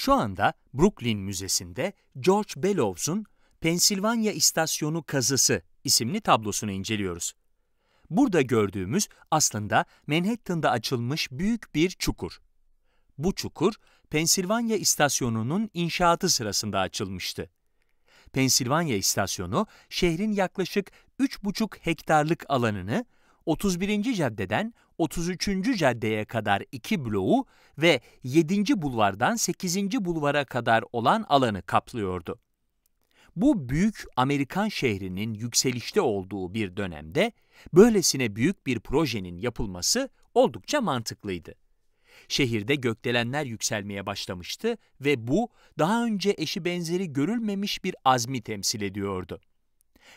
Şu anda Brooklyn Müzesi'nde George Bellows'un Pensilvanya İstasyonu Kazısı isimli tablosunu inceliyoruz. Burada gördüğümüz aslında Manhattan'da açılmış büyük bir çukur. Bu çukur Pensilvanya İstasyonu'nun inşaatı sırasında açılmıştı. Pensilvanya İstasyonu şehrin yaklaşık 3,5 hektarlık alanını 31. caddeden 33. caddeye kadar iki bloğu ve 7. bulvardan 8. bulvara kadar olan alanı kaplıyordu. Bu büyük Amerikan şehrinin yükselişte olduğu bir dönemde böylesine büyük bir projenin yapılması oldukça mantıklıydı. Şehirde gökdelenler yükselmeye başlamıştı ve bu daha önce eşi benzeri görülmemiş bir azmi temsil ediyordu.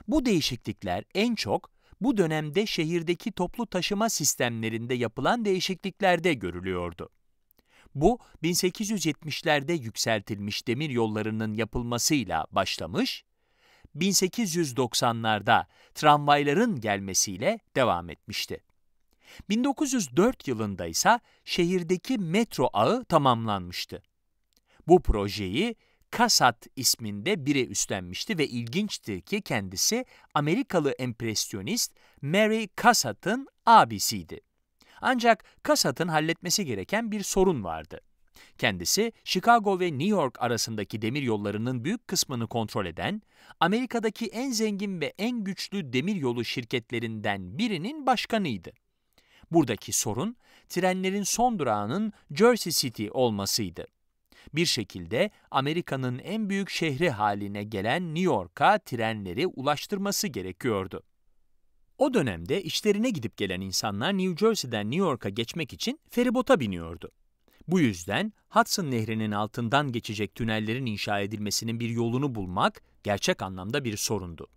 Bu değişiklikler en çok bu dönemde şehirdeki toplu taşıma sistemlerinde yapılan değişikliklerde görülüyordu. Bu 1870'lerde yükseltilmiş demir yollarının yapılmasıyla başlamış, 1890'larda tramvayların gelmesiyle devam etmişti. 1904 yılında ise şehirdeki metro ağı tamamlanmıştı. Bu projeyi Kasat isminde biri üstlenmişti ve ilginçti ki kendisi Amerikalı empresyonist Mary Cassatt'ın abisiydi. Ancak Cassatt'ın halletmesi gereken bir sorun vardı. Kendisi, Chicago ve New York arasındaki demir yollarının büyük kısmını kontrol eden, Amerika'daki en zengin ve en güçlü demir yolu şirketlerinden birinin başkanıydı. Buradaki sorun, trenlerin son durağının Jersey City olmasıydı. Bir şekilde Amerika'nın en büyük şehri haline gelen New York'a trenleri ulaştırması gerekiyordu. O dönemde işlerine gidip gelen insanlar New Jersey'den New York'a geçmek için feribota biniyordu. Bu yüzden Hudson Nehri'nin altından geçecek tünellerin inşa edilmesinin bir yolunu bulmak gerçek anlamda bir sorundu.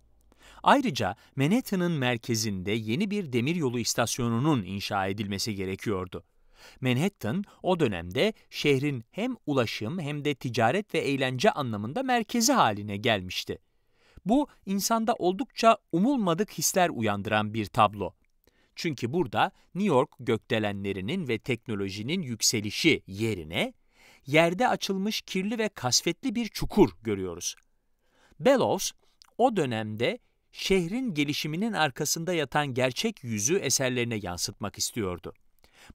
Ayrıca Manhattan'ın merkezinde yeni bir demiryolu istasyonunun inşa edilmesi gerekiyordu. Manhattan o dönemde şehrin hem ulaşım hem de ticaret ve eğlence anlamında merkezi haline gelmişti. Bu insanda oldukça umulmadık hisler uyandıran bir tablo. Çünkü burada New York gökdelenlerinin ve teknolojinin yükselişi yerine yerde açılmış kirli ve kasvetli bir çukur görüyoruz. Bellows o dönemde şehrin gelişiminin arkasında yatan gerçek yüzü eserlerine yansıtmak istiyordu.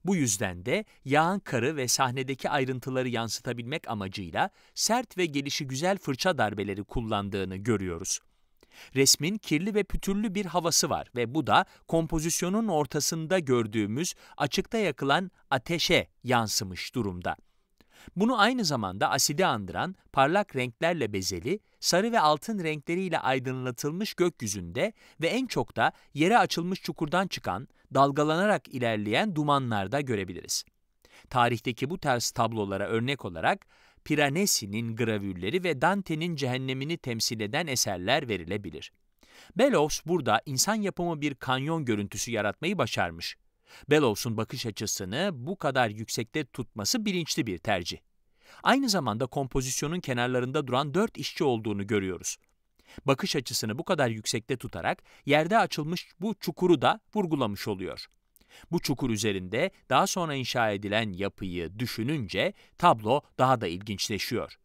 Bu yüzden de yağan karı ve sahnedeki ayrıntıları yansıtabilmek amacıyla sert ve gelişi güzel fırça darbeleri kullandığını görüyoruz. Resmin kirli ve pütürlü bir havası var ve bu da kompozisyonun ortasında gördüğümüz açıkta yakılan ateşe yansımış durumda. Bunu aynı zamanda asidi andıran, parlak renklerle bezeli, sarı ve altın renkleriyle aydınlatılmış gökyüzünde ve en çok da yere açılmış çukurdan çıkan, dalgalanarak ilerleyen dumanlarda görebiliriz. Tarihteki bu tarz tablolara örnek olarak Piranesi'nin gravürleri ve Dante'nin cehennemini temsil eden eserler verilebilir. Belos burada insan yapımı bir kanyon görüntüsü yaratmayı başarmış. Bellows'un bakış açısını bu kadar yüksekte tutması bilinçli bir tercih. Aynı zamanda kompozisyonun kenarlarında duran dört işçi olduğunu görüyoruz. Bakış açısını bu kadar yüksekte tutarak yerde açılmış bu çukuru da vurgulamış oluyor. Bu çukur üzerinde daha sonra inşa edilen yapıyı düşününce tablo daha da ilginçleşiyor.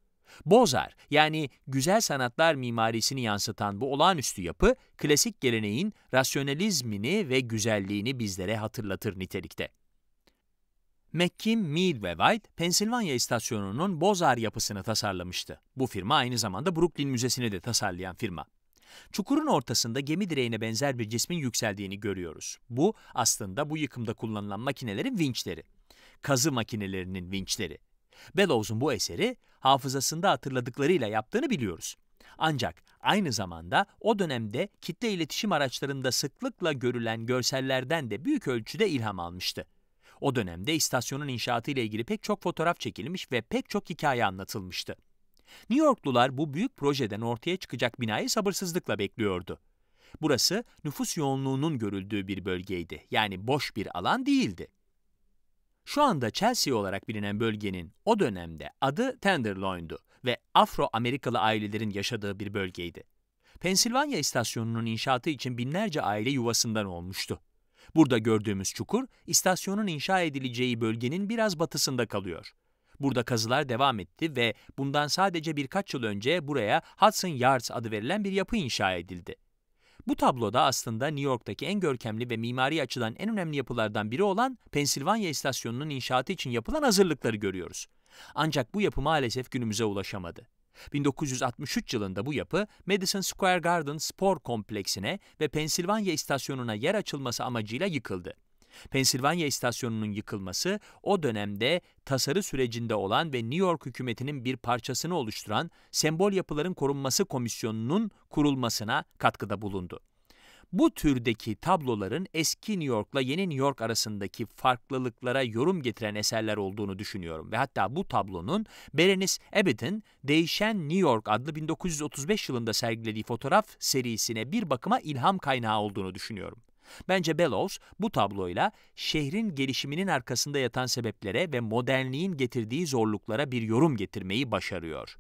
Bozar yani güzel sanatlar mimarisini yansıtan bu olağanüstü yapı, klasik geleneğin rasyonalizmini ve güzelliğini bizlere hatırlatır nitelikte. McKim, Mead ve White, Pensilvanya istasyonunun Bozar yapısını tasarlamıştı. Bu firma aynı zamanda Brooklyn Müzesi'ni de tasarlayan firma. Çukurun ortasında gemi direğine benzer bir cismin yükseldiğini görüyoruz. Bu aslında bu yıkımda kullanılan makinelerin vinçleri. Kazı makinelerinin vinçleri. Bellows'un bu eseri hafızasında hatırladıklarıyla yaptığını biliyoruz. Ancak aynı zamanda o dönemde kitle iletişim araçlarında sıklıkla görülen görsellerden de büyük ölçüde ilham almıştı. O dönemde istasyonun inşaatı ile ilgili pek çok fotoğraf çekilmiş ve pek çok hikaye anlatılmıştı. New Yorklular bu büyük projeden ortaya çıkacak binayı sabırsızlıkla bekliyordu. Burası nüfus yoğunluğunun görüldüğü bir bölgeydi. Yani boş bir alan değildi. Şu anda Chelsea olarak bilinen bölgenin o dönemde adı Tenderloin'du ve Afro-Amerikalı ailelerin yaşadığı bir bölgeydi. Pensilvanya istasyonunun inşaatı için binlerce aile yuvasından olmuştu. Burada gördüğümüz çukur, istasyonun inşa edileceği bölgenin biraz batısında kalıyor. Burada kazılar devam etti ve bundan sadece birkaç yıl önce buraya Hudson Yards adı verilen bir yapı inşa edildi. Bu tabloda aslında New York'taki en görkemli ve mimari açıdan en önemli yapılardan biri olan Pensilvanya İstasyonunun inşaatı için yapılan hazırlıkları görüyoruz. Ancak bu yapı maalesef günümüze ulaşamadı. 1963 yılında bu yapı Madison Square Garden spor kompleksine ve Pensilvanya istasyonuna yer açılması amacıyla yıkıldı. Pensilvanya istasyonunun yıkılması o dönemde tasarı sürecinde olan ve New York hükümetinin bir parçasını oluşturan Sembol Yapıların Korunması Komisyonu'nun kurulmasına katkıda bulundu. Bu türdeki tabloların eski New York'la yeni New York arasındaki farklılıklara yorum getiren eserler olduğunu düşünüyorum ve hatta bu tablonun Berenice Abbott'ın Değişen New York adlı 1935 yılında sergilediği fotoğraf serisine bir bakıma ilham kaynağı olduğunu düşünüyorum. Bence Bellows bu tabloyla şehrin gelişiminin arkasında yatan sebeplere ve modernliğin getirdiği zorluklara bir yorum getirmeyi başarıyor.